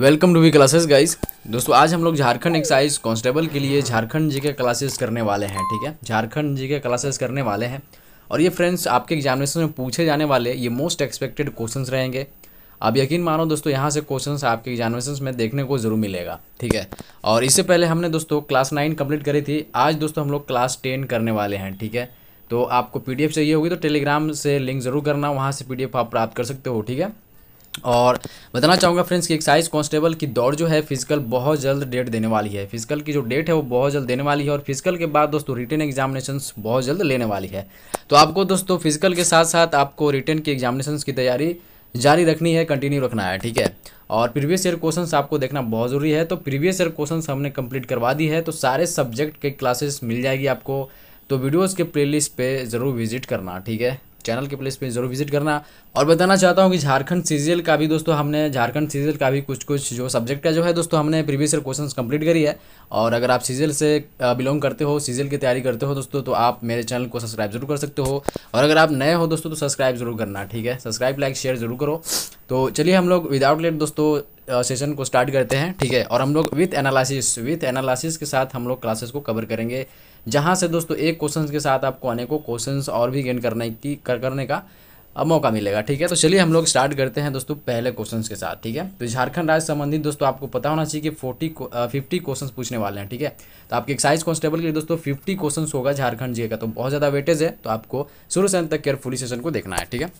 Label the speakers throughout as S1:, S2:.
S1: welcome to V classes guys दोस्तों आज हम लोग झारखंड एक्साइज कांस्टेबल के लिए झारखंड जी के क्लासेस करने वाले हैं ठीक है झारखंड जी के क्लासेस करने वाले हैं और ये फ्रेंड्स आपके एग्जामिनेशन में पूछे जाने वाले ये मोस्ट एक्सपेक्टेड क्वेश्चंस रहेंगे आप यकीन मानो दोस्तों यहाँ से क्वेश्चन आपके एग्जामिनेशन में देखने को जरूर मिलेगा ठीक है और इससे पहले हमने दोस्तों क्लास नाइन कम्प्लीट करी थी आज दोस्तों हम लोग क्लास टेन करने वाले हैं ठीक है तो आपको पी चाहिए होगी तो टेलीग्राम से लिंक ज़रूर करना वहाँ से पी आप प्राप्त कर सकते हो ठीक है और बताना चाहूँगा फ्रेंड्स कि एक्साइज कांस्टेबल की दौड़ जो है फिजिकल बहुत जल्द डेट देने वाली है फिजिकल की जो डेट है वो बहुत जल्द देने वाली है और फिजिकल के बाद दोस्तों रिटर्न एग्जामिनेशन बहुत जल्द लेने वाली है तो आपको दोस्तों फिजिकल के साथ साथ आपको रिटर्न की एग्जामिनेशन की तैयारी जारी रखनी है कंटिन्यू रखना है ठीक है और प्रीवियस ईयर क्वेश्चन आपको देखना बहुत ज़रूरी है तो प्रीवियस ईयर क्वेश्चन हमने कंप्लीट करवा दी है तो सारे सब्जेक्ट के क्लासेस मिल जाएगी आपको तो वीडियोज़ के प्ले पे ज़रूर विजिट करना ठीक है चैनल के प्लेस पे ज़रूर विजिट करना और बताना चाहता हूँ कि झारखंड सीजीएल का भी दोस्तों हमने झारखंड सीजीएल का भी कुछ कुछ जो सब्जेक्ट का जो है दोस्तों हमने प्रीवियस ईयर क्वेश्चन कंप्लीट करी है और अगर आप सीजीएल से बिलोंग करते हो सीजीएल की तैयारी करते हो दोस्तों तो आप मेरे चैनल को सब्सक्राइब जरूर कर सकते हो और अगर आप नए हो दोस्तों तो सब्सक्राइब जरूर करना ठीक है सब्सक्राइब लाइक शेयर जरूर करो तो चलिए हम लोग विदाउट लेट दोस्तों सेशन को स्टार्ट करते हैं ठीक है और हम लोग विथ एनालिसिस विथ एनालिसिस के साथ हम लोग क्लासेस को कवर करेंगे जहाँ से दोस्तों एक क्वेश्चन के साथ आपको अनेकों क्वेश्चन और भी गेन करने की कर करने का अब मौका मिलेगा ठीक है तो चलिए हम लोग स्टार्ट करते हैं दोस्तों पहले क्वेश्चंस के साथ ठीक है तो झारखंड राज्य संबंधित दोस्तों आपको पता होना चाहिए कि फोर्टी फिफ्टी क्वेश्चंस पूछने वाले हैं ठीक है तो आपके एक्साइज कांस्टेबल के लिए दोस्तों फिफ्टी क्वेश्चन होगा झारखंड जी का तो बहुत ज़्यादा वेटेज है तो आपको शुरू से तक केयरफुली सेशन को देखना है ठीक है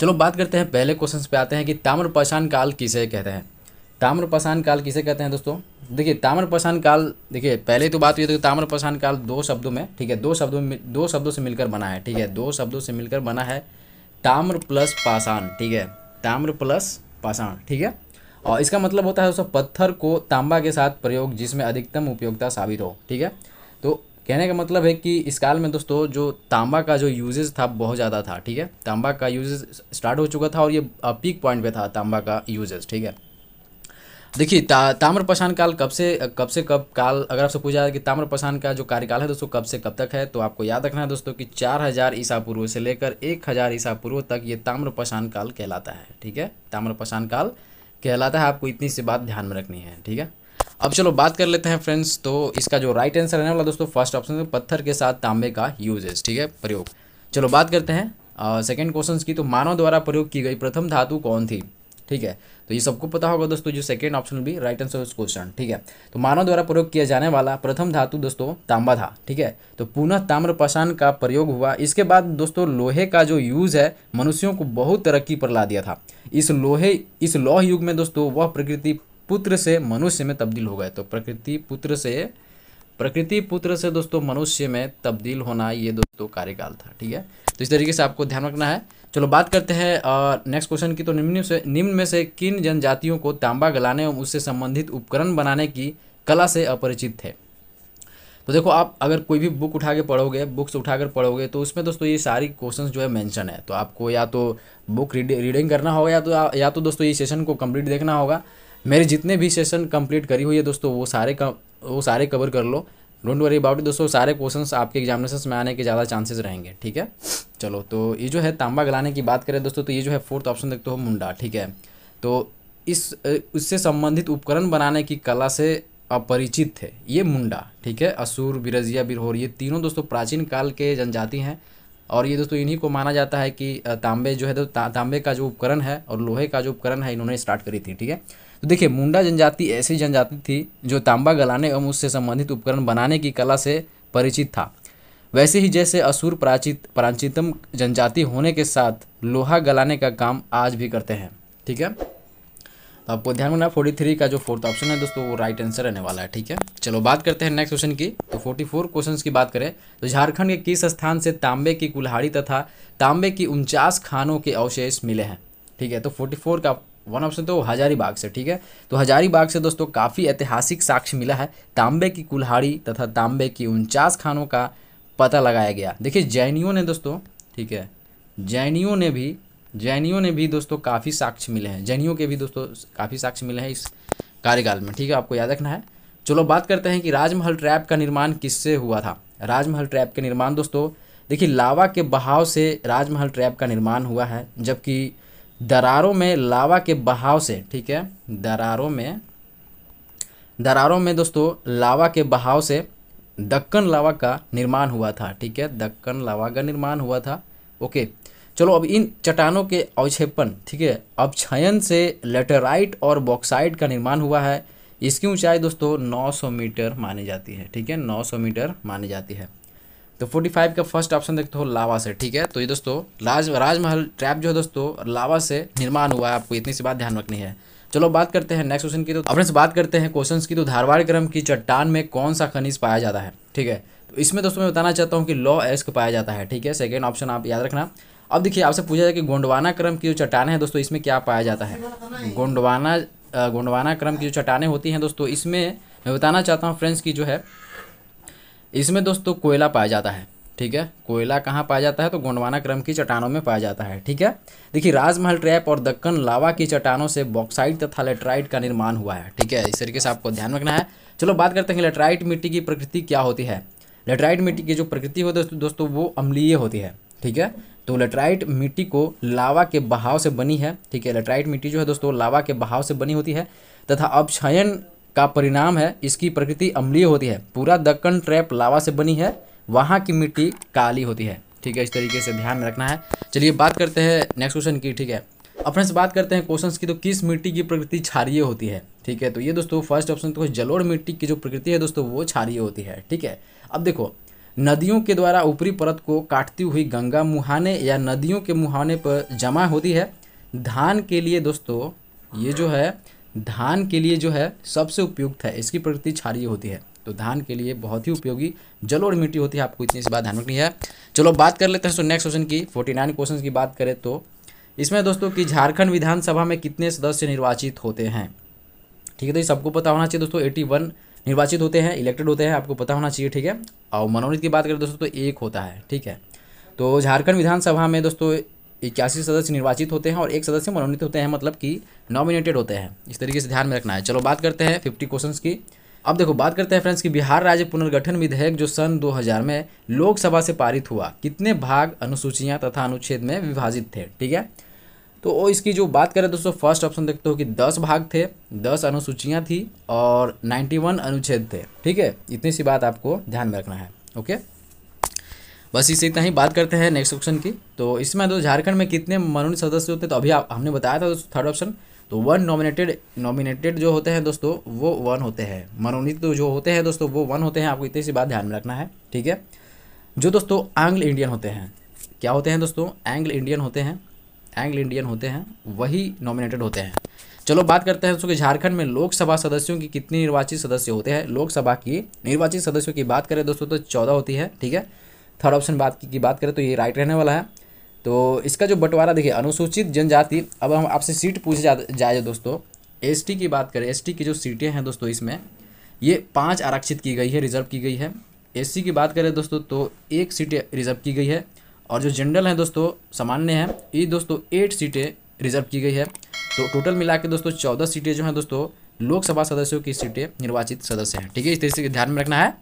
S1: चलो बात करते हैं पहले क्वेश्चन पे आते हैं कि ताम्र पहचान काल किसे कहते हैं ताम्र पाषाण काल किसे कहते हैं दोस्तों देखिए ताम्रपाषाण काल देखिए पहले तो बात हुई तो ताम्रपाषाण काल दो शब्दों में ठीक है दो शब्दों में दो शब्दों से मिलकर बना है ठीक है दो शब्दों से मिलकर बना है ताम्र प्लस पाषाण ठीक है ताम्र प्लस पाषाण ठीक है और इसका मतलब होता है दोस्तों पत्थर को तांबा के साथ प्रयोग जिसमें अधिकतम उपयोगिता साबित हो ठीक है तो कहने का मतलब है कि इस काल में दोस्तों जो तांबा का जो यूजेज था बहुत ज़्यादा था ठीक है तांबा का यूजेज स्टार्ट हो चुका था और ये पीक पॉइंट पे था तांबा का यूजेज ठीक है देखिए ता, पशान काल कब से कब से कब काल अगर आपसे पूछा जाए कि पशान का जो कार्यकाल है दोस्तों कब से कब तक है तो आपको याद रखना है दोस्तों कि चार हज़ार ईसा पूर्व से लेकर एक हज़ार ईसा पूर्व तक ये पशान काल कहलाता है ठीक है पशान काल कहलाता है आपको इतनी सी बात ध्यान में रखनी है ठीक है अब चलो बात कर लेते हैं फ्रेंड्स तो इसका जो राइट आंसर रहने वाला दोस्तों फर्स्ट ऑप्शन पत्थर के साथ तांबे का यूजेज ठीक है प्रयोग चलो बात करते हैं सेकेंड क्वेश्चन की तो मानव द्वारा प्रयोग की गई प्रथम धातु कौन थी ठीक है तो ये सबको पता होगा दोस्तों जो सेकेंड ऑप्शन भी राइट आंसर इस क्वेश्चन ठीक है तो मानव द्वारा प्रयोग किया जाने वाला प्रथम धातु दोस्तों तांबा था ठीक है तो पुनः ताम्र का प्रयोग हुआ इसके बाद दोस्तों लोहे का जो यूज़ है मनुष्यों को बहुत तरक्की पर ला दिया था इस लोहे इस लौह युग में दोस्तों वह प्रकृति पुत्र से मनुष्य में तब्दील हो गए तो प्रकृति पुत्र से प्रकृति पुत्र से दोस्तों मनुष्य में तब्दील होना ये दोस्तों कार्यकाल था ठीक है तो इस तरीके से आपको ध्यान रखना है चलो बात करते हैं और नेक्स्ट क्वेश्चन की तो निम्न से निम्न में से किन जनजातियों को तांबा गलाने एवं उससे संबंधित उपकरण बनाने की कला से अपरिचित थे तो देखो आप अगर कोई भी बुक उठा के पढ़ोगे बुक्स उठा कर पढ़ोगे तो उसमें दोस्तों ये सारी क्वेश्चंस जो है मेंशन है तो आपको या तो बुक रीडिंग करना होगा या तो या तो दोस्तों ये सेशन को कंप्लीट देखना होगा मेरे जितने भी सेशन कंप्लीट करी हुई है दोस्तों वो सारे का वो सारे कवर कर लो डोंट वरी अबाउट इट दोस्तों सारे क्वेश्चंस आपके एग्जामिनेशन में आने के ज़्यादा चांसेस रहेंगे ठीक है चलो तो ये जो है तांबा गलाने की बात करें दोस्तों तो ये जो है फोर्थ ऑप्शन देखते हो मुंडा ठीक है तो इस उससे संबंधित उपकरण बनाने की कला से अपरिचित थे ये मुंडा ठीक है असुर बिरजिया बिरहोर ये तीनों दोस्तों प्राचीन काल के जनजाति हैं और ये दोस्तों इन्हीं को माना जाता है कि तांबे जो है तो ता, तांबे का जो उपकरण है और लोहे का जो उपकरण है इन्होंने स्टार्ट करी थी ठीक है तो देखिए मुंडा जनजाति ऐसी जनजाति थी जो तांबा गलाने एवं उससे संबंधित उपकरण बनाने की कला से परिचित था वैसे ही जैसे असुर प्राचित प्राचीतम जनजाति होने के साथ लोहा गलाने का काम आज भी करते हैं ठीक है तो आपको ध्यान में रखना फोर्टी थ्री का जो फोर्थ ऑप्शन है दोस्तों वो राइट आंसर रहने वाला है ठीक है चलो बात करते हैं नेक्स्ट क्वेश्चन की तो फोर्टी फोर क्वेश्चन की बात करें तो झारखंड के किस स्थान से तांबे की कुल्हाड़ी तथा तांबे की उनचास खानों के अवशेष मिले हैं ठीक है तो फोर्टी फोर का वन ऑप्शन तो हजारीबाग से ठीक है तो हजारीबाग से दोस्तों काफ़ी ऐतिहासिक साक्ष्य मिला है तांबे की कुल्हाड़ी तथा तांबे की उनचास खानों का पता लगाया गया देखिए जैनियों ने दोस्तों ठीक है जैनियों ने भी जैनियों ने भी दोस्तों काफ़ी साक्ष्य मिले हैं जैनियों के भी दोस्तों काफ़ी साक्ष्य मिले हैं इस कार्यकाल में ठीक है आपको याद रखना है चलो बात करते हैं कि राजमहल ट्रैप का निर्माण किससे हुआ था राजमहल ट्रैप के निर्माण दोस्तों देखिए लावा के बहाव से राजमहल ट्रैप का निर्माण हुआ है जबकि दरारों में लावा के बहाव से ठीक है दरारों में दरारों में दोस्तों लावा के बहाव से दक्कन लावा का निर्माण हुआ था ठीक है दक्कन लावा का निर्माण हुआ था ओके चलो अब इन चट्टानों के अवक्षेपण ठीक है अवक्षयन से लेटेराइट और बॉक्साइट का निर्माण हुआ है इसकी ऊंचाई दोस्तों 900 मीटर मानी जाती है ठीक है 900 मीटर मानी जाती है तो 45 का फर्स्ट ऑप्शन देखते हो लावा से ठीक है तो ये दोस्तों राज राजमहल ट्रैप जो है दोस्तों लावा से निर्माण हुआ है आपको इतनी सी बात ध्यान रखनी है चलो बात करते हैं नेक्स्ट क्वेश्चन की तो अपने से बात करते हैं क्वेश्चन की तो धारवाड़ क्रम की चट्टान में कौन सा खनिज पाया जाता है ठीक है तो इसमें दोस्तों मैं बताना चाहता हूँ कि लॉ एस्क पाया जाता है ठीक है सेकेंड ऑप्शन आप याद रखना अब देखिए आपसे पूछा जाए कि गोंडवाना क्रम की जो चट्टान है दोस्तों इसमें क्या पाया जाता है गोंडवाना गोंडवाना क्रम की जो चट्टाने होती हैं दोस्तों इसमें मैं बताना चाहता हूँ फ्रेंड्स की जो है इसमें दोस्तों कोयला पाया जाता है ठीक है कोयला कहाँ पाया जाता है तो गोंडवाना क्रम की चट्टानों में पाया जाता है ठीक है देखिए राजमहल ट्रैप और दक्कन लावा की चट्टानों से बॉक्साइड तथा लेटराइट का निर्माण हुआ है ठीक है इस तरीके से आपको ध्यान रखना है चलो बात करते हैं लेटराइट मिट्टी की प्रकृति क्या होती है लेटराइट मिट्टी की जो प्रकृति होती है दोस्तों वो अम्लीय होती है ठीक है तो लेटराइट मिट्टी को लावा के बहाव से बनी है ठीक है लेटराइट मिट्टी जो है दोस्तों लावा के बहाव से बनी होती है तथा अपक्षयन का परिणाम है इसकी प्रकृति अम्लीय होती है पूरा दक्कन ट्रैप लावा से बनी है वहाँ की मिट्टी काली होती है ठीक है इस तरीके से ध्यान में रखना है चलिए बात करते हैं नेक्स्ट क्वेश्चन की ठीक है अब फ्रेंड्स बात करते हैं क्वेश्चन की तो किस मिट्टी की प्रकृति क्षारिय होती है ठीक है तो ये दोस्तों फर्स्ट ऑप्शन तो जलोड़ मिट्टी की जो प्रकृति है दोस्तों वो क्षारिय होती है ठीक है अब देखो नदियों के द्वारा ऊपरी परत को काटती हुई गंगा मुहाने या नदियों के मुहाने पर जमा होती है धान के लिए दोस्तों ये जो है धान के लिए जो है सबसे उपयुक्त है इसकी प्रकृति क्षारिय होती है तो धान के लिए बहुत ही उपयोगी जलोड़ मिट्टी होती है आपको इतनी सी बात ध्यान रखनी है चलो बात कर लेते हैं तो नेक्स्ट क्वेश्चन की फोर्टी नाइन क्वेश्चन की बात करें तो इसमें दोस्तों कि झारखंड विधानसभा में कितने सदस्य निर्वाचित होते हैं ठीक है तो ये सबको पता होना चाहिए दोस्तों एटी वन निर्वाचित होते हैं इलेक्टेड होते हैं आपको पता होना चाहिए ठीक है और मनोनीत की बात करें दोस्तों तो एक होता है ठीक है तो झारखंड विधानसभा में दोस्तों इक्यासी सदस्य निर्वाचित होते हैं और एक सदस्य मनोनीत होते हैं मतलब कि नॉमिनेटेड होते हैं इस तरीके से ध्यान में रखना है चलो बात करते हैं फिफ्टी क्वेश्चन की अब देखो बात करते हैं फ्रेंड्स कि बिहार राज्य पुनर्गठन विधेयक जो सन 2000 में लोकसभा से पारित हुआ कितने भाग अनुसूचियां तथा अनुच्छेद में विभाजित थे ठीक है तो इसकी जो बात करें दोस्तों फर्स्ट ऑप्शन देखते हो कि दस भाग थे दस अनुसूचियाँ थी और नाइन्टी वन अनुच्छेद थे ठीक है इतनी सी बात आपको ध्यान में रखना है ओके बस इसे इतना ही बात करते हैं नेक्स्ट ऑप्शन की तो इसमें तो झारखंड में कितने मनोनीत सदस्य होते हैं तो अभी आप, हमने बताया था थर्ड ऑप्शन तो वन नॉमिनेटेड नॉमिनेटेड जो होते हैं दोस्तों वो वन होते हैं मनोनीत तो जो होते हैं दोस्तों वो वन होते हैं आपको इतनी सी बात ध्यान में रखना है ठीक है जो दोस्तों एंग्ल इंडियन होते हैं क्या होते हैं दोस्तों एंग्ल इंडियन होते हैं एंग्ल इंडियन होते हैं वही नॉमिनेटेड होते हैं चलो बात करते हैं दोस्तों कि झारखंड में लोकसभा सदस्यों की कितनी निर्वाचित सदस्य होते हैं लोकसभा की निर्वाचित सदस्यों की बात करें दोस्तों तो चौदह होती है ठीक है थर्ड ऑप्शन बात की, की बात करें तो ये राइट रहने वाला है तो इसका जो बंटवारा देखिए अनुसूचित जनजाति अब हम आपसे सीट पूछे जा जाए दोस्तों एस की बात करें एस की जो सीटें हैं दोस्तों इसमें ये पाँच आरक्षित की गई है रिजर्व की गई है एस की बात करें दोस्तों तो एक सीटें रिजर्व की गई है और जो जनरल हैं दोस्तों सामान्य हैं ये दोस्तों एट सीटें रिजर्व की गई है तो टोटल मिला के दोस्तों चौदह सीटें जो हैं दोस्तों लोकसभा सदस्यों की सीटें निर्वाचित सदस्य हैं ठीक है इस तरीके से ध्यान में रखना है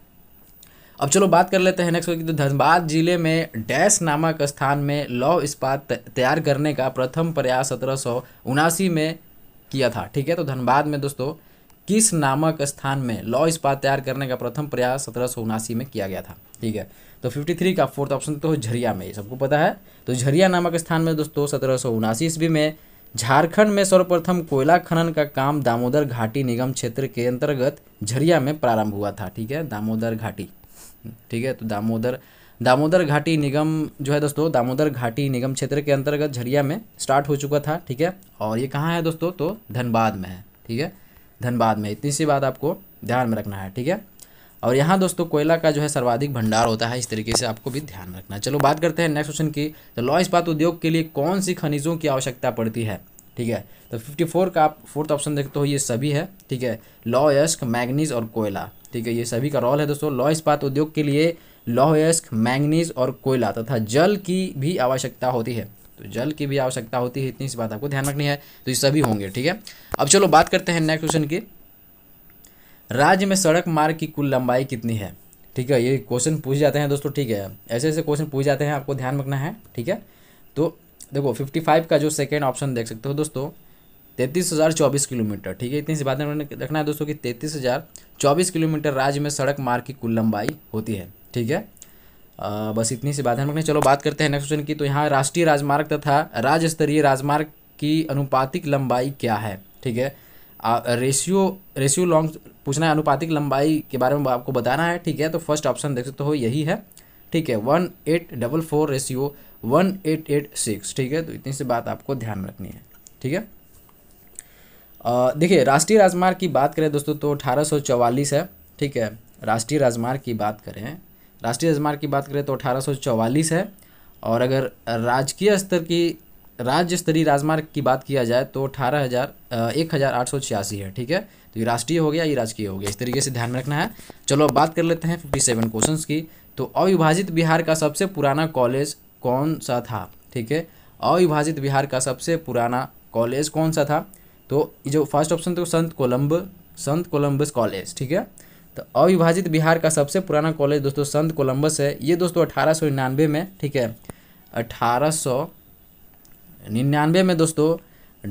S1: अब चलो बात कर लेते हैं नेक्स्ट तो धनबाद जिले में डैश नामक स्थान में लौ इस्पात तैयार करने का प्रथम प्रयास सत्रह में किया था ठीक है तो धनबाद में दोस्तों किस नामक स्थान में लॉ इस्पात तैयार करने का प्रथम प्रयास सत्रह में किया गया था ठीक है तो 53 का फोर्थ ऑप्शन तो झरिया में ये सबको पता है तो झरिया नामक स्थान में दोस्तों सत्रह सौ ईस्वी में झारखंड में सर्वप्रथम कोयला खनन का काम दामोदर घाटी निगम क्षेत्र के अंतर्गत झरिया में प्रारंभ हुआ था ठीक है दामोदर घाटी ठीक है तो दामोदर दामोदर घाटी निगम जो है दोस्तों दामोदर घाटी निगम क्षेत्र के अंतर्गत झरिया में स्टार्ट हो चुका था ठीक है और ये कहाँ है दोस्तों तो धनबाद में है ठीक है धनबाद में इतनी सी बात आपको ध्यान में रखना है ठीक है और यहाँ दोस्तों कोयला का जो है सर्वाधिक भंडार होता है इस तरीके से आपको भी ध्यान रखना है चलो बात करते हैं नेक्स्ट क्वेश्चन की तो लॉ इस्पात उद्योग के लिए कौन सी खनिजों की आवश्यकता पड़ती है ठीक है तो 54 का आप फोर्थ ऑप्शन देखते हो ये सभी है ठीक है लॉ यस्क मैगनीज और कोयला ठीक है ये सभी का रोल है दोस्तों लॉ इस्पात उद्योग के लिए लॉह यस्क मैंगनीज और कोयला तथा जल की भी आवश्यकता होती है तो जल की भी आवश्यकता होती है इतनी सी बात आपको ध्यान रखनी है तो ये सभी होंगे ठीक है अब चलो बात करते हैं नेक्स्ट क्वेश्चन की राज्य में सड़क मार्ग की कुल लंबाई कितनी है ठीक है ये क्वेश्चन पूछ जाते हैं दोस्तों ठीक है ऐसे ऐसे क्वेश्चन पूछ जाते हैं आपको ध्यान रखना है ठीक है तो देखो 55 का जो सेकेंड ऑप्शन देख सकते हो दोस्तों तैंतीस हज़ार चौबीस किलोमीटर ठीक है इतनी सी बात मैंने देखना है दोस्तों कि तैंतीस हज़ार चौबीस किलोमीटर राज्य में सड़क मार्ग की कुल लंबाई होती है ठीक है आ, बस इतनी सी बात है हम चलो बात करते हैं नेक्स्ट क्वेश्चन की तो यहाँ राष्ट्रीय राजमार्ग तथा राज्य स्तरीय राजमार्ग की अनुपातिक लंबाई क्या है ठीक है आ, रेशियो रेशियो लॉन्ग पूछना है अनुपातिक लंबाई के बारे में आपको बताना है ठीक है तो फर्स्ट ऑप्शन देख सकते हो यही है ठीक है one eight double four ratio one eight eight six ठीक है तो इतनी सी बात आपको ध्यान में रखनी है ठीक है देखिए राष्ट्रीय राजमार्ग की बात करें दोस्तों तो अठारह है ठीक है राष्ट्रीय राजमार्ग की बात करें राष्ट्रीय राजमार्ग की बात करें तो अठारह है और अगर राजकीय स्तर की राज्य स्तरीय राजमार्ग की बात किया जाए तो अठारह हज़ार एक हज़ार आठ सौ छियासी है ठीक है तो ये राष्ट्रीय हो गया ये राजकीय हो गया इस तरीके से ध्यान में रखना है चलो अब बात कर लेते हैं फिफ्टी सेवन क्वेश्चन की तो अविभाजित बिहार का सबसे पुराना कॉलेज कौन सा था ठीक है अविभाजित बिहार का सबसे पुराना कॉलेज कौन सा था तो जो फर्स्ट ऑप्शन तो संत कोलम्ब संत कोलम्बस कॉलेज ठीक है तो अविभाजित बिहार का सबसे पुराना कॉलेज दोस्तों संत कोलम्बस है ये दोस्तों अठारह में ठीक है अठारह निन्यानवे में दोस्तों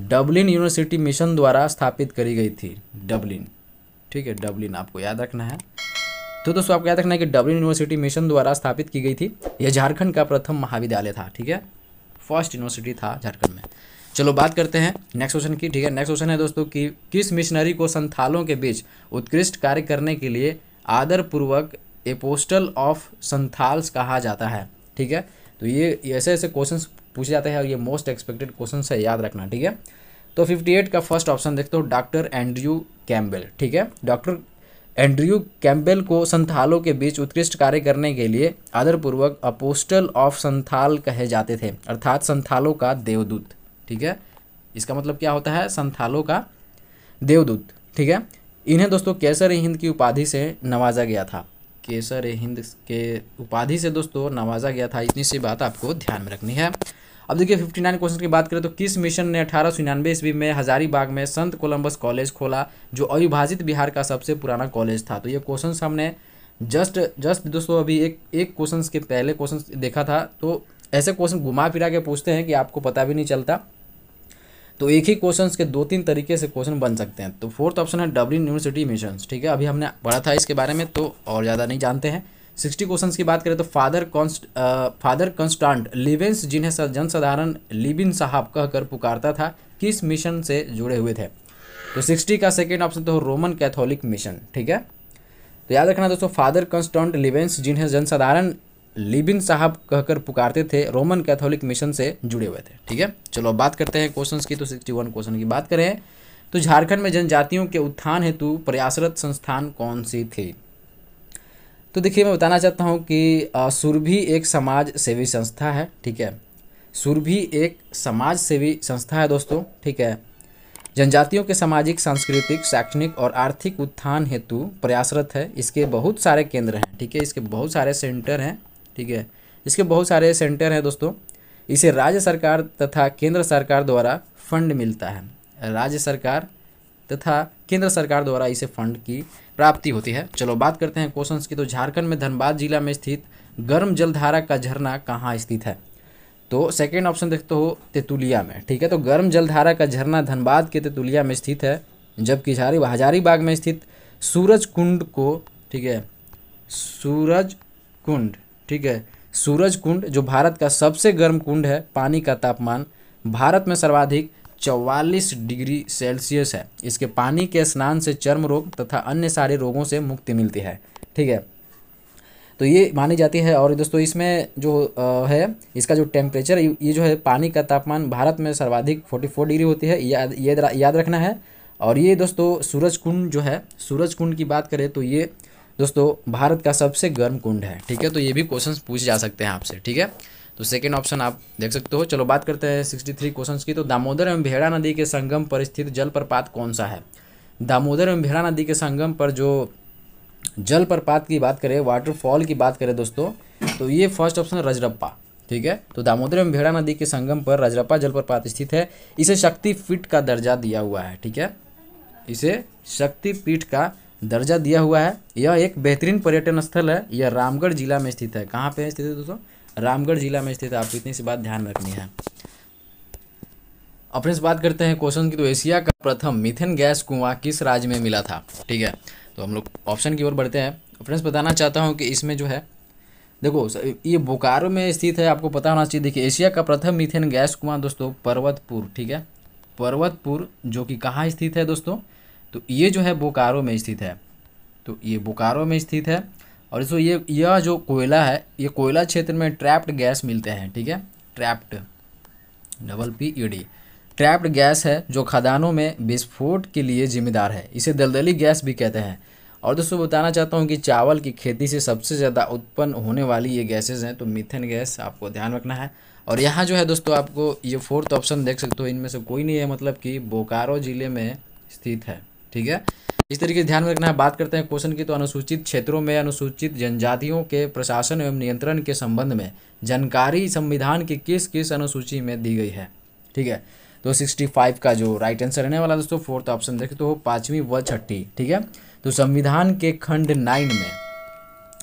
S1: डब्लिन यूनिवर्सिटी मिशन द्वारा स्थापित करी गई थी डब्लिन ठीक है डब्लिन आपको याद रखना है तो दोस्तों आपको याद रखना है कि डब्ल्यू यूनिवर्सिटी मिशन द्वारा स्थापित की गई थी यह झारखंड का प्रथम महाविद्यालय था ठीक है फर्स्ट यूनिवर्सिटी था झारखंड में चलो बात करते हैं नेक्स्ट क्वेश्चन की ठीक है नेक्स्ट क्वेश्चन है दोस्तों कि किस मिशनरी को संथालों के बीच उत्कृष्ट कार्य करने के लिए आदरपूर्वक ए पोस्टल ऑफ संथाल्स कहा जाता है ठीक है तो ये ऐसे ऐसे क्वेश्चन पूछे जाते हैं और ये मोस्ट एक्सपेक्टेड क्वेश्चन है याद रखना ठीक है तो 58 का फर्स्ट ऑप्शन देखते हो डॉक्टर एंड्रयू कैम्बेल ठीक है डॉक्टर एंड्रयू कैम्बेल को संथालों के बीच उत्कृष्ट कार्य करने के लिए आदरपूर्वक अपोस्टल ऑफ संथाल कहे जाते थे अर्थात संथालों का देवदूत ठीक है इसका मतलब क्या होता है संथालों का देवदूत ठीक है इन्हें दोस्तों केसर हिंद की उपाधि से नवाजा गया था केसर हिंद के उपाधि से दोस्तों नवाजा गया था इतनी सी बात आपको ध्यान में रखनी है अब देखिए फिफ्टी नाइन क्वेश्चन की बात करें तो किस मिशन ने अठारह सौ निन्यानवे ईस्वी में हजारीबाग में संत कोलंबस कॉलेज खोला जो अविभाजित बिहार का सबसे पुराना कॉलेज था तो ये क्वेश्चन हमने जस्ट जस्ट दोस्तों अभी एक एक क्वेश्चन के पहले क्वेश्चन देखा था तो ऐसे क्वेश्चन घुमा फिरा के पूछते हैं कि आपको पता भी नहीं चलता तो एक ही क्वेश्चन के दो तीन तरीके से क्वेश्चन बन सकते हैं तो फोर्थ ऑप्शन है डब्लिन यूनिवर्सिटी मिशन ठीक है अभी हमने पढ़ा था इसके बारे में तो और ज़्यादा नहीं जानते हैं सिक्सटी क्वेश्चन की बात करें तो फादर कॉन्स्ट फादर कंस्टांट लिवेंस जिन्हें जनसाधारण लिबिन साहब कहकर पुकारता था किस मिशन से जुड़े हुए थे तो सिक्सटी का सेकेंड ऑप्शन तो रोमन कैथोलिक मिशन ठीक है तो याद रखना दोस्तों फादर कंस्टांट लिवेंस जिन्हें जनसाधारण लिबिन साहब कहकर पुकारते थे रोमन कैथोलिक मिशन से जुड़े हुए थे ठीक है चलो बात करते हैं क्वेश्चन की तो सिक्सटी वन क्वेश्चन की बात करें तो झारखंड में जनजातियों के उत्थान हेतु प्रयासरत संस्थान कौन सी थी तो देखिए मैं बताना चाहता हूँ कि सुरभि एक समाज सेवी संस्था है ठीक है सुरभि एक समाज सेवी संस्था है दोस्तों ठीक है जनजातियों के सामाजिक सांस्कृतिक शैक्षणिक और आर्थिक उत्थान हेतु प्रयासरत है इसके बहुत सारे केंद्र हैं ठीक है इसके बहुत सारे सेंटर हैं ठीक है इसके बहुत सारे सेंटर हैं दोस्तों इसे राज्य सरकार तथा केंद्र सरकार द्वारा फंड मिलता है राज्य सरकार तथा केंद्र सरकार द्वारा इसे फंड की प्राप्ति होती है चलो बात करते हैं क्वेश्चन की तो झारखंड में धनबाद जिला में स्थित गर्म जलधारा का झरना कहाँ स्थित है तो सेकेंड ऑप्शन देखते हो तेतुलिया में ठीक है तो गर्म जलधारा का झरना धनबाद के तेतुलिया में स्थित है जबकि झारी हजारीबाग में स्थित सूरज कुंड को ठीक है सूरज कुंड ठीक है सूरज कुंड जो भारत का सबसे गर्म कुंड है पानी का तापमान भारत में सर्वाधिक चौवालीस डिग्री सेल्सियस है इसके पानी के स्नान से चर्म रोग तथा अन्य सारे रोगों से मुक्ति मिलती है ठीक है तो ये मानी जाती है और दोस्तों इसमें जो है इसका जो टेम्परेचर ये जो है पानी का तापमान भारत में सर्वाधिक 44 डिग्री होती है याद याद याद रखना है और ये दोस्तों सूरज कुंड जो है सूरज कुंड की बात करें तो ये दोस्तों भारत का सबसे गर्म कुंड है ठीक है तो ये भी क्वेश्चन पूछे जा सकते हैं आपसे ठीक है तो सेकेंड ऑप्शन आप देख सकते हो चलो बात करते हैं सिक्सटी थ्री क्वेश्चन की तो दामोदर एवं भेड़ा नदी के संगम पर स्थित जलप्रपात कौन सा है दामोदर एवं भेड़ा नदी के संगम पर जो जलप्रपात की बात करें वाटरफॉल की बात करें दोस्तों तो ये फर्स्ट ऑप्शन रजरप्पा ठीक है तो दामोदर एवं भेड़ा नदी के संगम पर रजरप्पा जलप्रपात स्थित है इसे शक्ति पीठ का दर्जा दिया हुआ है ठीक है इसे शक्तिपीठ का दर्जा दिया हुआ है यह एक बेहतरीन पर्यटन स्थल है यह रामगढ़ जिला में स्थित है कहाँ पे स्थित है दोस्तों रामगढ़ जिला में स्थित है आपको इतनी सी बात ध्यान रखनी है अब फ्रेंड्स बात करते हैं क्वेश्चन की तो एशिया का प्रथम मिथेन गैस कुआं किस राज्य में मिला था ठीक है तो हम लोग ऑप्शन की ओर बढ़ते हैं फ्रेंड्स बताना चाहता हूँ कि इसमें जो है देखो ये बोकारो में स्थित है आपको पता होना चाहिए देखिए एशिया का प्रथम मिथेन गैस कुआं दोस्तों पर्वतपुर ठीक है पर्वतपुर जो कि कहाँ स्थित है दोस्तों तो ये जो है बोकारो में स्थित है तो ये बोकारो में स्थित है और इसको ये यह जो कोयला है ये कोयला क्षेत्र में ट्रैप्ड गैस मिलते हैं ठीक है trapped double P E D trapped gas है जो खदानों में विस्फोट के लिए जिम्मेदार है इसे दलदली गैस भी कहते हैं और दोस्तों बताना चाहता हूँ कि चावल की खेती से सबसे ज़्यादा उत्पन्न होने वाली ये गैसेज हैं तो मिथेन गैस आपको ध्यान रखना है और यहाँ जो है दोस्तों आपको ये फोर्थ ऑप्शन देख सकते हो इनमें से कोई नहीं है मतलब कि बोकारो ज़िले में स्थित है ठीक है इस तरीके से ध्यान में रखना है बात करते हैं क्वेश्चन की तो अनुसूचित क्षेत्रों में अनुसूचित जनजातियों के प्रशासन एवं नियंत्रण के संबंध में जानकारी संविधान की किस किस अनुसूची में दी गई है ठीक है तो सिक्सटी फाइव का जो राइट आंसर रहने वाला दोस्तों फोर्थ ऑप्शन देखें तो पाँचवीं व छठी ठीक है तो संविधान के खंड नाइन में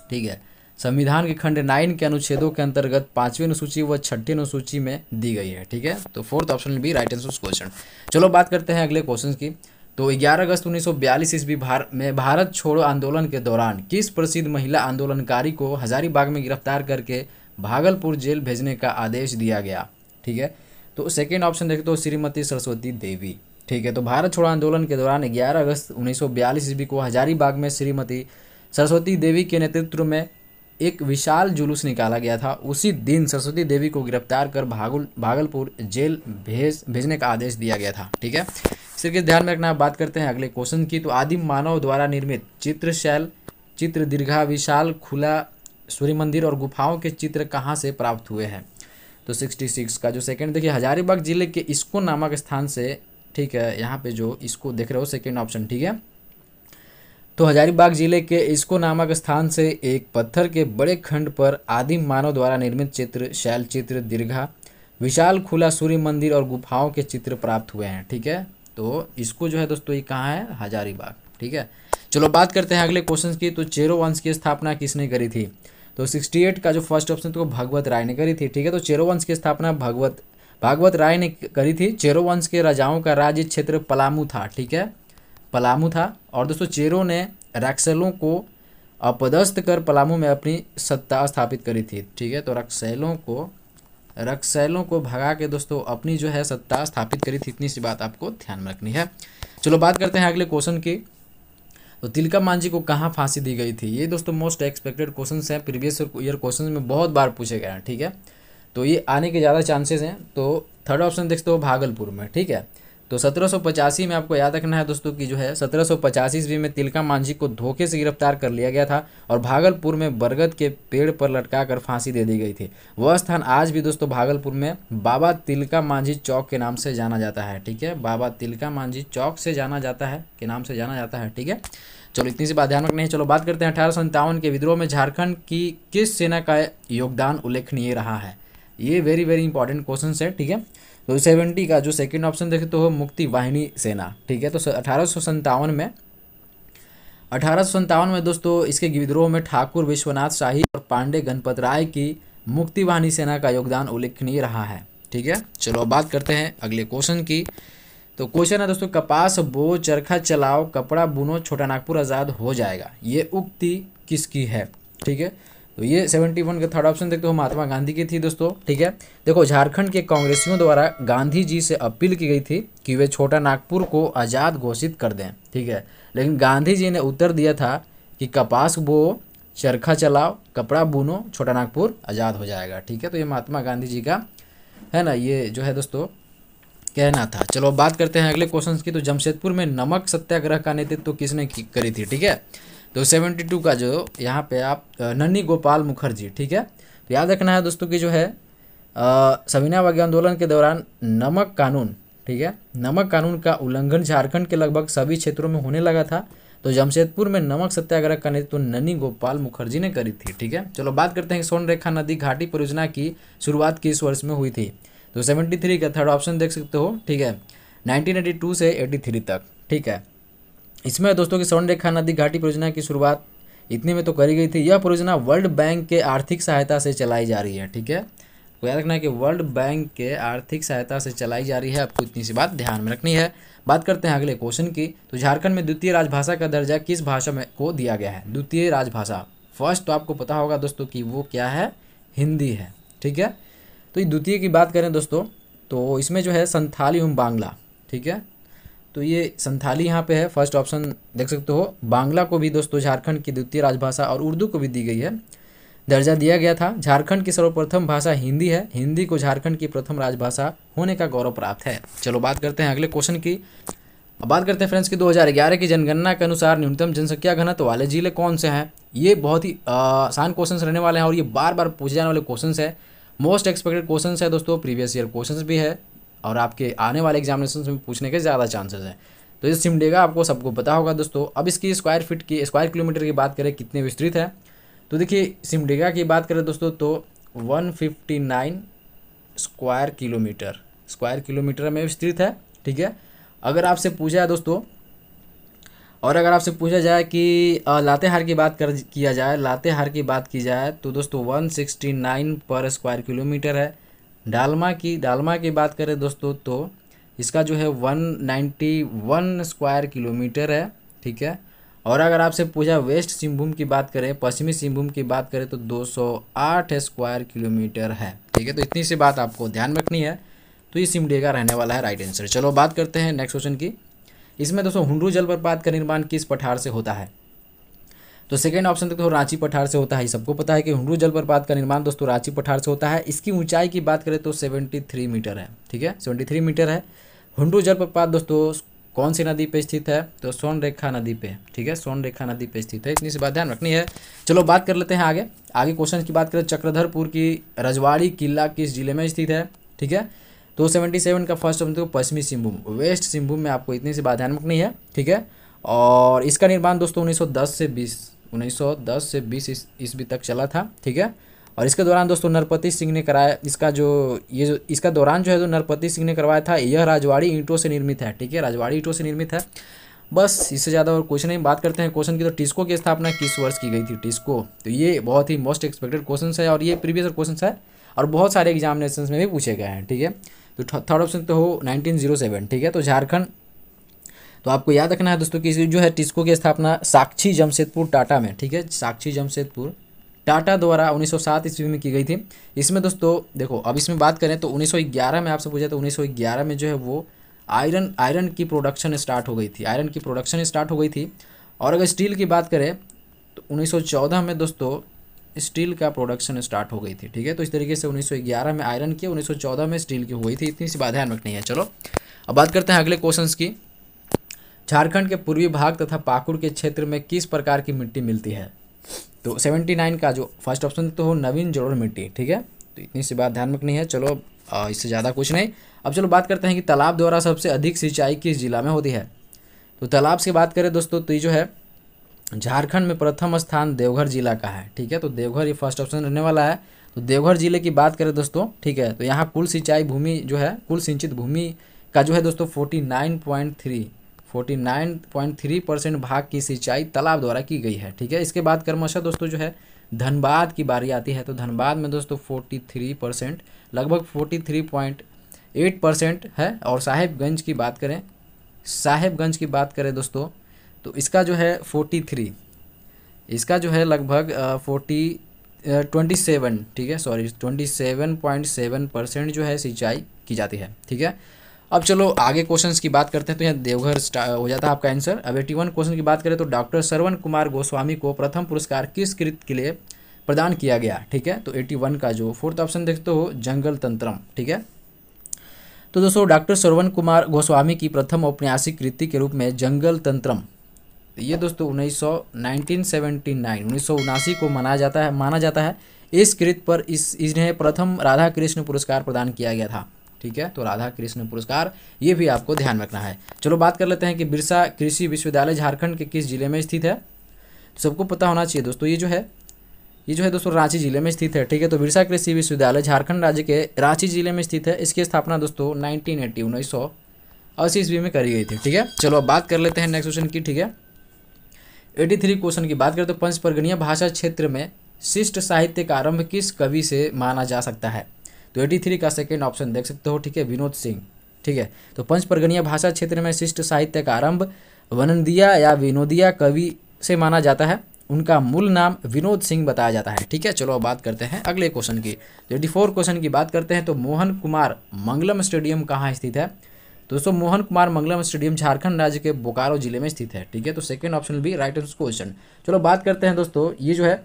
S1: ठीक है संविधान के खंड नाइन के अनुच्छेदों के अंतर्गत पांचवी अनुसूची व छठी अनुसूची में दी गई है ठीक है तो फोर्थ ऑप्शन भी राइट आंसर क्वेश्चन चलो बात करते हैं अगले क्वेश्चन की तो 11 अगस्त 1942 ईस्वी भार, में भारत छोड़ो आंदोलन के दौरान किस प्रसिद्ध महिला आंदोलनकारी को हजारीबाग में गिरफ्तार करके भागलपुर जेल भेजने का आदेश दिया गया ठीक है तो सेकेंड ऑप्शन देखते हो श्रीमती सरस्वती देवी ठीक है तो भारत छोड़ो आंदोलन के दौरान 11 अगस्त 1942 ईस्वी को हजारीबाग में श्रीमती सरस्वती देवी के नेतृत्व में एक विशाल जुलूस निकाला गया था उसी दिन सरस्वती देवी को गिरफ्तार कर भागुल भागलपुर जेल भेज भेजने का आदेश दिया गया था ठीक है सिर्फ ध्यान में रखना बात करते हैं अगले क्वेश्चन की तो आदिम मानव द्वारा निर्मित चित्रशैल चित्र दीर्घा विशाल खुला सूर्य मंदिर और गुफाओं के चित्र कहाँ से प्राप्त हुए हैं तो 66 का जो सेकंड देखिए हजारीबाग जिले के इसको नामक स्थान से ठीक है यहाँ पे जो इसको देख रहे हो सेकंड ऑप्शन ठीक है तो हजारीबाग जिले के इसको नामक स्थान से एक पत्थर के बड़े खंड पर आदिम मानव द्वारा निर्मित चित्र शैल चित्र दीर्घा विशाल खुला सूर्य मंदिर और गुफाओं के चित्र प्राप्त हुए हैं ठीक है तो इसको जो है दोस्तों ये कहाँ है हजारीबाग ठीक है चलो बात करते हैं अगले क्वेश्चन की तो चेरो वंश की स्थापना किसने करी थी तो 68 का जो फर्स्ट ऑप्शन तो भगवत राय ने करी थी ठीक है तो चेरो वंश की स्थापना भगवत भागवत राय ने करी थी चेरो वंश के राजाओं का राज्य क्षेत्र पलामू था ठीक है पलामू था और दोस्तों चेरो ने रक्सलों को अपदस्थ कर पलामू में अपनी सत्ता स्थापित करी थी ठीक है तो रक्सैलों को रक्सैलों को भगा के दोस्तों अपनी जो है सत्ता स्थापित करी थी इतनी सी बात आपको ध्यान में रखनी है चलो बात करते हैं अगले क्वेश्चन की तो तिलका मांझी को कहाँ फांसी दी गई थी ये दोस्तों मोस्ट एक्सपेक्टेड क्वेश्चन हैं प्रीवियस ईयर क्वेश्चन में बहुत बार पूछे गए हैं ठीक है तो ये आने के ज़्यादा चांसेस हैं तो थर्ड ऑप्शन देखते हो भागलपुर में ठीक है तो सत्रह में आपको याद रखना है दोस्तों कि जो है सत्रह सौ ईस्वी में तिलका मांझी को धोखे से गिरफ्तार कर लिया गया था और भागलपुर में बरगद के पेड़ पर लटका कर फांसी दे दी गई थी वह स्थान आज भी दोस्तों भागलपुर में बाबा तिलका मांझी चौक के नाम से जाना जाता है ठीक है बाबा तिलका मांझी चौक से जाना जाता है के नाम से जाना जाता है ठीक है चलो इतनी सी बात ध्यान रखनी है चलो बात करते हैं अठारह के विद्रोह में झारखंड की किस सेना का योगदान उल्लेखनीय रहा है ये वेरी वेरी इंपॉर्टेंट क्वेश्चन है ठीक है तो सेवेंटी का जो सेकेंड ऑप्शन देखे तो हो मुक्ति वाहिनी सेना ठीक है तो अठारह में अठारह में दोस्तों इसके विद्रोह में ठाकुर विश्वनाथ शाही और पांडे गणपत राय की मुक्ति वाहिनी सेना का योगदान उल्लेखनीय रहा है ठीक है चलो बात करते हैं अगले क्वेश्चन की तो क्वेश्चन है दोस्तों कपास बो चरखा चलाओ कपड़ा बुनो छोटा नागपुर आज़ाद हो जाएगा ये उक्ति किसकी है ठीक है तो ये सेवेंटी वन का थर्ड ऑप्शन देखते हो महात्मा गांधी की थी दोस्तों ठीक है देखो झारखंड के कांग्रेसियों द्वारा गांधी जी से अपील की गई थी कि वे छोटा नागपुर को आज़ाद घोषित कर दें ठीक है लेकिन गांधी जी ने उत्तर दिया था कि कपास बो चरखा चलाओ कपड़ा बुनो छोटा नागपुर आज़ाद हो जाएगा ठीक है तो ये महात्मा गांधी जी का है ना ये जो है दोस्तों कहना था चलो बात करते हैं अगले क्वेश्चन की तो जमशेदपुर में नमक सत्याग्रह का नेतृत्व तो किसने करी थी ठीक है तो सेवेंटी टू का जो यहाँ पे आप नन्नी गोपाल मुखर्जी ठीक है तो याद रखना है दोस्तों कि जो है सविना वज्ञा आंदोलन के दौरान नमक कानून ठीक है नमक कानून का उल्लंघन झारखंड के लगभग सभी क्षेत्रों में होने लगा था तो जमशेदपुर में नमक सत्याग्रह का नेतृत्व तो नन्नी गोपाल मुखर्जी ने करी थी ठीक है चलो बात करते हैं सोन रेखा नदी घाटी परियोजना की शुरुआत किस वर्ष में हुई थी तो सेवेंटी थ्री का थर्ड ऑप्शन देख सकते हो ठीक है नाइनटीन एटी टू से एटी थ्री तक ठीक है इसमें दोस्तों की स्वर्ण रेखा नदी घाटी परियोजना की शुरुआत इतने में तो करी गई थी यह परियोजना वर्ल्ड बैंक के आर्थिक सहायता से चलाई जा रही है ठीक है तो याद रखना है कि वर्ल्ड बैंक के आर्थिक सहायता से चलाई जा रही है आपको इतनी सी बात ध्यान में रखनी है बात करते हैं अगले क्वेश्चन की तो झारखंड में द्वितीय राजभाषा का दर्जा किस भाषा में को दिया गया है द्वितीय राजभाषा फर्स्ट तो आपको पता होगा दोस्तों कि वो क्या है हिंदी है ठीक है तो ये द्वितीय की बात करें दोस्तों तो इसमें जो है संथाली एवं बांग्ला ठीक है तो ये संथाली यहाँ पे है फर्स्ट ऑप्शन देख सकते हो बांग्ला को भी दोस्तों झारखंड की द्वितीय राजभाषा और उर्दू को भी दी गई है दर्जा दिया गया था झारखंड की सर्वप्रथम भाषा हिंदी है हिंदी को झारखंड की प्रथम राजभाषा होने का गौरव प्राप्त है चलो बात करते हैं अगले क्वेश्चन की अब बात करते हैं फ्रेंड्स कि 2011 की जनगणना के अनुसार न्यूनतम जनसंख्या घनत्व वाले जिले कौन से हैं ये बहुत ही आसान क्वेश्चन रहने वाले हैं और ये बार बार पूछे जाने वाले क्वेश्चन है मोस्ट एक्सपेक्टेड क्वेश्चन है दोस्तों प्रीवियस ईयर क्वेश्चन भी है और आपके आने वाले एग्जामिनेशन में पूछने के ज़्यादा चांसेस हैं तो ये सिमडेगा आपको सबको पता होगा दोस्तों अब इसकी स्क्वायर फिट की स्क्वायर किलोमीटर की बात करें कितने विस्तृत है तो देखिए सिमडेगा की बात करें दोस्तों तो one square kilometre square kilometre में विस्तृत है ठीक है अगर आपसे पूछा है दोस्तों और अगर आपसे पूछा जाए कि लातेहार की बात कर किया जाए लातेहार की बात की जाए तो दोस्तों 169 पर स्क्वायर किलोमीटर है डालमा की डालमा की बात करें दोस्तों तो इसका जो है one ninety one square kilometre है ठीक है और अगर आपसे पूछा वेस्ट सिंहभूम की बात करें पश्चिमी सिंहभूम की बात करें तो 208 स्क्वायर किलोमीटर है ठीक है तो इतनी सी बात आपको ध्यान रखनी है तो ये सिमडे का रहने वाला है राइट आंसर चलो बात करते हैं नेक्स्ट क्वेश्चन की इसमें दोस्तों हुंडरू जलप्रपात का निर्माण किस पठार से होता है तो सेकेंड ऑप्शन देखते हो रांची पठार से होता है सबको पता है कि हुडू जलप्रपात का निर्माण दोस्तों रांची पठार से होता है इसकी ऊंचाई की बात करें तो सेवेंटी मीटर है ठीक है सेवेंटी मीटर है हुडू जलप्रपात दोस्तों कौन सी नदी पे स्थित है तो सोनरेखा नदी पे ठीक है सोनरेखा नदी पे स्थित है इतनी सी बात ध्यान रखनी है चलो बात कर लेते हैं आगे आगे क्वेश्चन की बात करें चक्रधरपुर की रजवाड़ी किला किस जिले में स्थित है ठीक है तो सेवेंटी सेवन का फर्स्ट ऑप्शन देखो पश्चिमी सिंहभूम वेस्ट सिंहभूम में आपको इतनी सी बात ध्यान रखनी है ठीक है और इसका निर्माण दोस्तों उन्नीस से बीस 1910 से 20 ईस्वी तक चला था ठीक है और इसके दौरान दोस्तों नरपति सिंह ने कराया इसका जो ये जो इसका दौरान जो है जो नरपति सिंह ने करवाया था यह राजवाड़ी ईंटों से निर्मित है ठीक है राजवाड़ी ईंटों से निर्मित है बस इससे ज़्यादा और क्वेश्चन नहीं बात करते हैं क्वेश्चन की तो टिस्को की स्थापना किस वर्ष की गई थी टिस्को तो ये बहुत ही मोस्ट एक्सपेक्टेड क्वेश्चन है और ये प्रीवियस क्वेश्चन है और बहुत सारे एग्जामिनेशन में भी पूछे गए हैं ठीक है तो थर्ड ऑप्शन तो हो नाइनटीन ठीक है तो झारखंड तो आपको याद रखना है दोस्तों कि जो है टिस्को की स्थापना साक्षी जमशेदपुर टाटा में ठीक है साक्षी जमशेदपुर टाटा द्वारा 1907 ईस्वी में की गई थी इसमें दोस्तों देखो अब इसमें बात करें तो 1911 में आपसे पूछा तो 1911 में जो है वो आयरन आयरन की प्रोडक्शन स्टार्ट हो गई थी आयरन की प्रोडक्शन स्टार्ट हो गई थी और अगर स्टील की बात करें तो 1914 में दोस्तों स्टील का प्रोडक्शन स्टार्ट हो गई थी ठीक है तो इस तरीके से उन्नीस में आयरन की उन्नीस में स्टील की हुई थी इतनी सी बात ध्यान रखनी है चलो अब बात करते हैं अगले क्वेश्चन की झारखंड के पूर्वी भाग तथा पाकुड़ के क्षेत्र में किस प्रकार की मिट्टी मिलती है तो सेवेंटी नाइन का जो फर्स्ट ऑप्शन तो हो नवीन जोड़ मिट्टी ठीक है तो इतनी सी बात ध्यान रखनी है चलो इससे ज़्यादा कुछ नहीं अब चलो बात करते हैं कि तालाब द्वारा सबसे अधिक सिंचाई किस जिला में होती है तो तालाब से बात करें दोस्तों तो ये जो है झारखंड में प्रथम स्थान देवघर जिला का है ठीक है तो देवघर ये फर्स्ट ऑप्शन रहने वाला है तो देवघर जिले की बात करें दोस्तों ठीक है तो यहाँ कुल सिंचाई भूमि जो है कुल सिंचित भूमि का जो है दोस्तों forty nine point three 49.3 percent भाग की सिंचाई तालाब द्वारा की गई है ठीक है इसके बाद क्रमशः दोस्तों जो है धनबाद की बारी आती है तो धनबाद में दोस्तों 43 परसेंट लगभग 43.8 परसेंट है और साहेबगंज की बात करें साहेबगंज की बात करें दोस्तों तो इसका जो है 43 इसका जो है लगभग फोर्टी ट्वेंटी सेवन ठीक है sorry twenty seven point seven percent जो है सिंचाई की जाती है ठीक है अब चलो आगे क्वेश्चन की बात करते हैं तो यहाँ देवघर हो जाता है आपका आंसर अब एटी वन क्वेश्चन की बात करें तो डॉक्टर सरवन कुमार गोस्वामी को प्रथम पुरस्कार किस कृत के लिए प्रदान किया गया ठीक है तो एटी वन का जो फोर्थ ऑप्शन देखते हो जंगल तंत्रम ठीक है तो दोस्तों डॉक्टर सरवन कुमार गोस्वामी की प्रथम औपन्यासिक कृति के रूप में जंगल तंत्रम ये दोस्तों उन्नीस सौ नाइनटीन को मनाया जाता है माना जाता है इस कृत पर इस इन्हें प्रथम राधा कृष्ण पुरस्कार प्रदान किया गया था ठीक है तो राधा कृष्ण पुरस्कार ये भी आपको ध्यान रखना है चलो बात कर लेते हैं कि बिरसा कृषि विश्वविद्यालय झारखंड के किस जिले में स्थित है तो सबको पता होना चाहिए दोस्तों ये जो है ये जो है दोस्तों रांची जिले में स्थित है ठीक है तो बिरसा कृषि विश्वविद्यालय झारखंड राज्य के रांची जिले में स्थित है इसकी स्थापना दोस्तों नाइनटीन एट्टी उन्नीस सौ अस्सी ईस्वी में करी गई थी ठीक है चलो अब बात कर लेते हैं नेक्स्ट क्वेश्चन की ठीक है एटी थ्री क्वेश्चन की बात करें तो परगणिया भाषा क्षेत्र में शिष्ट साहित्य का आरंभ किस कवि से माना जा सकता है तो एटी थ्री का सेकेंड ऑप्शन देख सकते हो ठीक है विनोद सिंह ठीक है तो पंच प्रगणिया भाषा क्षेत्र में शिष्ट साहित्य का आरंभ वनंदिया या विनोदिया कवि से माना जाता है उनका मूल नाम विनोद सिंह बताया जाता है ठीक है चलो अब बात करते हैं अगले क्वेश्चन की एटी फोर क्वेश्चन की बात करते हैं तो मोहन कुमार मंगलम स्टेडियम कहाँ स्थित है दोस्तों मोहन कुमार मंगलम स्टेडियम झारखंड राज्य के बोकारो जिले में स्थित है ठीक है तो सेकेंड ऑप्शन भी राइट आंसर क्वेश्चन चलो बात करते हैं दोस्तों ये जो है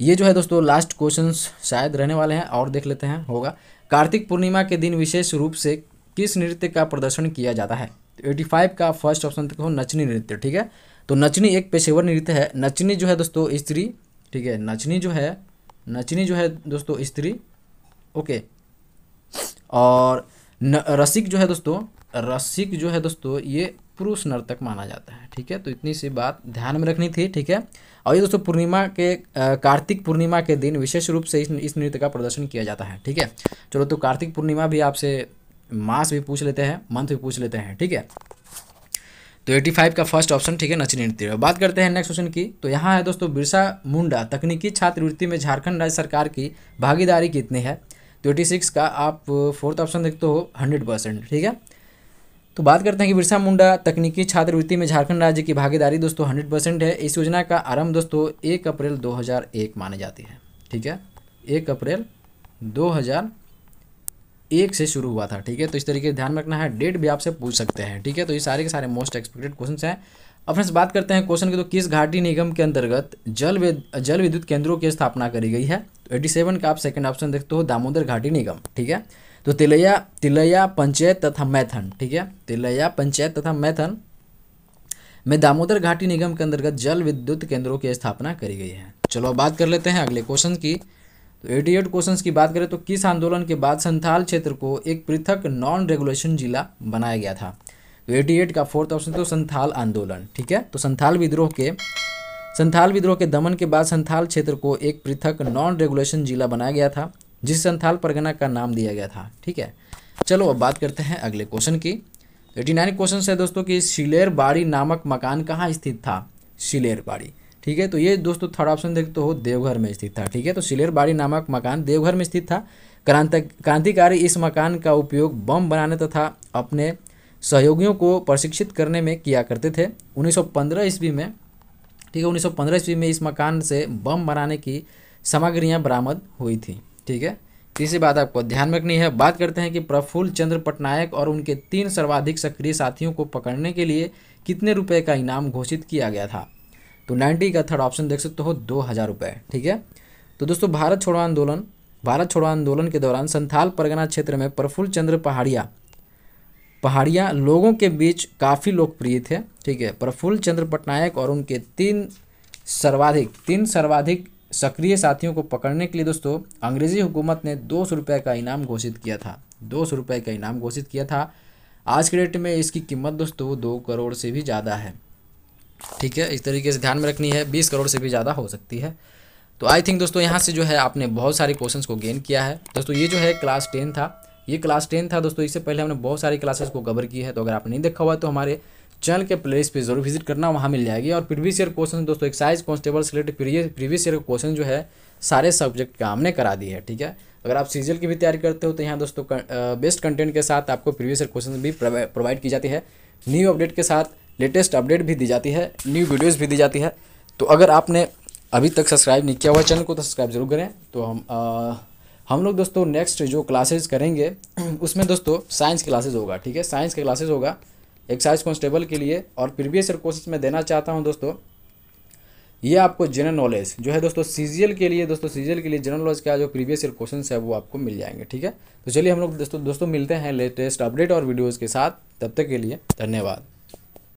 S1: ये जो है दोस्तों लास्ट क्वेश्चन शायद रहने वाले हैं और देख लेते हैं होगा कार्तिक पूर्णिमा के दिन विशेष रूप से किस नृत्य का प्रदर्शन किया जाता है एटी तो फाइव का फर्स्ट ऑप्शन तो देखो नचनी नृत्य ठीक है तो नचनी एक पेशेवर नृत्य है नचनी जो है दोस्तों स्त्री ठीक है नचनी जो है नचनी जो है दोस्तों स्त्री ओके और न, रसिक जो है दोस्तों रसिक जो है दोस्तों ये पुरुष नर्तक माना जाता है ठीक है तो इतनी सी बात ध्यान में रखनी थी ठीक है और ये दोस्तों पूर्णिमा के कार्तिक पूर्णिमा के दिन विशेष रूप से इस इस नृत्य का प्रदर्शन किया जाता है ठीक है चलो तो कार्तिक पूर्णिमा भी आपसे मास भी पूछ लेते हैं मंथ भी पूछ लेते हैं ठीक है तो 85 का फर्स्ट ऑप्शन ठीक है नचनी नृत्य बात करते हैं नेक्स्ट क्वेश्चन की तो यहाँ है दोस्तों बिरसा मुंडा तकनीकी छात्रवृत्ति में झारखंड राज्य सरकार की भागीदारी कितनी है तो एटी सिक्स का आप फोर्थ ऑप्शन देखते हो हंड्रेड परसेंट ठीक है तो बात करते हैं कि बिरसा मुंडा तकनीकी छात्रवृत्ति में झारखंड राज्य की भागीदारी दोस्तों हंड्रेड परसेंट है इस योजना का आरंभ दोस्तों एक अप्रैल 2001 मानी जाती है ठीक है एक अप्रैल 2001 से शुरू हुआ था ठीक है तो इस तरीके से ध्यान में रखना है डेट भी आपसे पूछ सकते हैं ठीक है तो ये सारे के सारे मोस्ट एक्सपेक्टेड क्वेश्चन हैं अब फ्रेंड्स बात करते हैं क्वेश्चन की तो किस घाटी निगम के अंतर्गत जल जल विद्युत केंद्रों की स्थापना करी गई है तो एटी सेवन का आप सेकंड ऑप्शन देखते हो दामोदर घाटी निगम ठीक है तो तिलैया तिलैया पंचायत तथा मैथन ठीक है तिलैया पंचायत तथा मैथन में दामोदर घाटी निगम के अंतर्गत जल विद्युत केंद्रों की स्थापना करी गई है चलो बात कर लेते हैं अगले क्वेश्चन की तो एटी एट क्वेश्चन की बात करें तो किस आंदोलन के बाद संथाल क्षेत्र को एक पृथक नॉन रेगुलेशन जिला बनाया गया था तो एटी एट का फोर्थ ऑप्शन तो संथाल आंदोलन ठीक है तो संथाल विद्रोह के संथाल विद्रोह के दमन के बाद संथाल क्षेत्र को एक पृथक नॉन रेगुलेशन जिला बनाया गया था जिस संथाल परगना का नाम दिया गया था ठीक है चलो अब बात करते हैं अगले क्वेश्चन की एटी नाइन क्वेश्चन है दोस्तों कि शिलेर बाड़ी नामक मकान कहाँ स्थित था शिलेर बाड़ी ठीक है तो ये दोस्तों थर्ड ऑप्शन देखते तो हो देवघर में स्थित था ठीक है तो शिलेर बाड़ी नामक मकान देवघर में स्थित था क्रांत क्रांतिकारी इस मकान का उपयोग बम बनाने तथा अपने सहयोगियों को प्रशिक्षित करने में किया करते थे 1915 ईस्वी में ठीक है 1915 ईस्वी में इस मकान से बम बनाने की सामग्रियां बरामद हुई थी ठीक है तीसरी बात आपको ध्यान में रखनी है बात करते हैं कि प्रफुल्ल चंद्र पटनायक और उनके तीन सर्वाधिक सक्रिय साथियों को पकड़ने के लिए कितने रुपए का इनाम घोषित किया गया था तो नाइन्टी का थर्ड ऑप्शन देख सकते हो दो हज़ार रुपये ठीक है तो दोस्तों भारत छोड़ो आंदोलन भारत छोड़ो आंदोलन के दौरान संथाल परगना क्षेत्र में प्रफुल्ल चंद्र पहाड़िया पहाड़िया लोगों के बीच काफ़ी लोकप्रिय थे ठीक है प्रफुल्ल चंद्र पटनायक और उनके तीन सर्वाधिक तीन सर्वाधिक सक्रिय साथियों को पकड़ने के लिए दोस्तों अंग्रेज़ी हुकूमत ने दो सौ रुपये का इनाम घोषित किया था दो सौ रुपये का इनाम घोषित किया था आज के डेट में इसकी कीमत दोस्तों दो करोड़ से भी ज़्यादा है ठीक है इस तरीके से ध्यान में रखनी है बीस करोड़ से भी ज़्यादा हो सकती है तो आई थिंक दोस्तों यहाँ से जो है आपने बहुत सारे क्वेश्चंस को गेन किया है दोस्तों ये जो है क्लास टेन था ये क्लास टेन था दोस्तों इससे पहले हमने बहुत सारी क्लासेस को कवर की है तो अगर आपने नहीं देखा हुआ तो हमारे चैनल के प्ले पे जरूर विजिट करना वहाँ मिल जाएगी और प्रीवियस ईयर क्वेश्चन दोस्तों एक्साइज कॉन्स्टेबल से रिलेटेड प्रीवियस ईयर क्वेश्चन जो है सारे सब्जेक्ट का हमने करा दिया है ठीक है अगर आप सीजल की भी तैयारी करते हो तो यहाँ दोस्तों बेस्ट कंटेंट के साथ आपको प्रीवियस ईयर क्वेश्चन भी प्रोवाइड की जाती है न्यू अपडेट के साथ लेटेस्ट अपडेट भी दी जाती है न्यू वीडियोज़ भी दी जाती है तो अगर आपने अभी तक सब्सक्राइब नहीं किया हुआ चैनल को तो सब्सक्राइब जरूर करें तो हम हम लोग दोस्तों नेक्स्ट जो क्लासेज करेंगे उसमें दोस्तों साइंस क्लासेज होगा ठीक है साइंस के क्लासेज होगा एक्साइज कॉन्स्टेबल के लिए और प्रीवियस ईयर कोर्सेज में देना चाहता हूँ दोस्तों ये आपको जनरल नॉलेज जो है दोस्तों सीजीएल के लिए दोस्तों सीजीएल के लिए जनरल नॉलेज का जो प्रीवियस ईयर क्वेश्चन है वो आपको मिल जाएंगे ठीक है तो चलिए हम लोग दोस्तों दोस्तों मिलते हैं लेटेस्ट अपडेट और वीडियोज़ के साथ तब तक के लिए धन्यवाद